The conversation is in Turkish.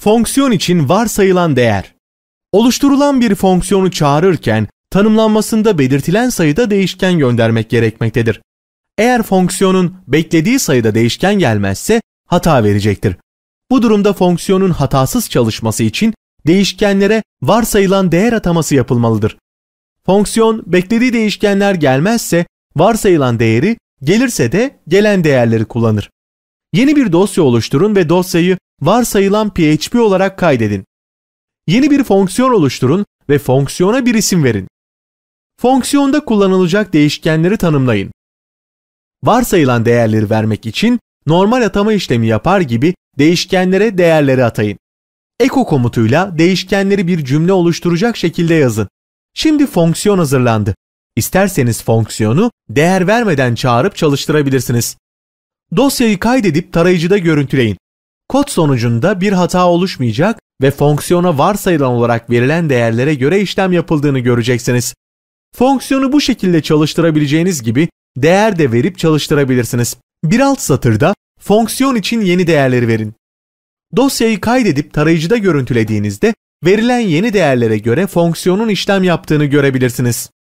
fonksiyon için varsayılan değer. Oluşturulan bir fonksiyonu çağırırken tanımlanmasında belirtilen sayıda değişken göndermek gerekmektedir. Eğer fonksiyonun beklediği sayıda değişken gelmezse hata verecektir. Bu durumda fonksiyonun hatasız çalışması için değişkenlere varsayılan değer ataması yapılmalıdır. Fonksiyon beklediği değişkenler gelmezse varsayılan değeri gelirse de gelen değerleri kullanır. Yeni bir dosya oluşturun ve dosyayı varsayılan PHP olarak kaydedin. Yeni bir fonksiyon oluşturun ve fonksiyona bir isim verin. Fonksiyonda kullanılacak değişkenleri tanımlayın. Varsayılan değerleri vermek için normal atama işlemi yapar gibi değişkenlere değerleri atayın. Echo komutuyla değişkenleri bir cümle oluşturacak şekilde yazın. Şimdi fonksiyon hazırlandı. İsterseniz fonksiyonu değer vermeden çağırıp çalıştırabilirsiniz. Dosyayı kaydedip tarayıcıda görüntüleyin. Kod sonucunda bir hata oluşmayacak ve fonksiyona varsayılan olarak verilen değerlere göre işlem yapıldığını göreceksiniz. Fonksiyonu bu şekilde çalıştırabileceğiniz gibi değer de verip çalıştırabilirsiniz. Bir alt satırda fonksiyon için yeni değerleri verin. Dosyayı kaydedip tarayıcıda görüntülediğinizde verilen yeni değerlere göre fonksiyonun işlem yaptığını görebilirsiniz.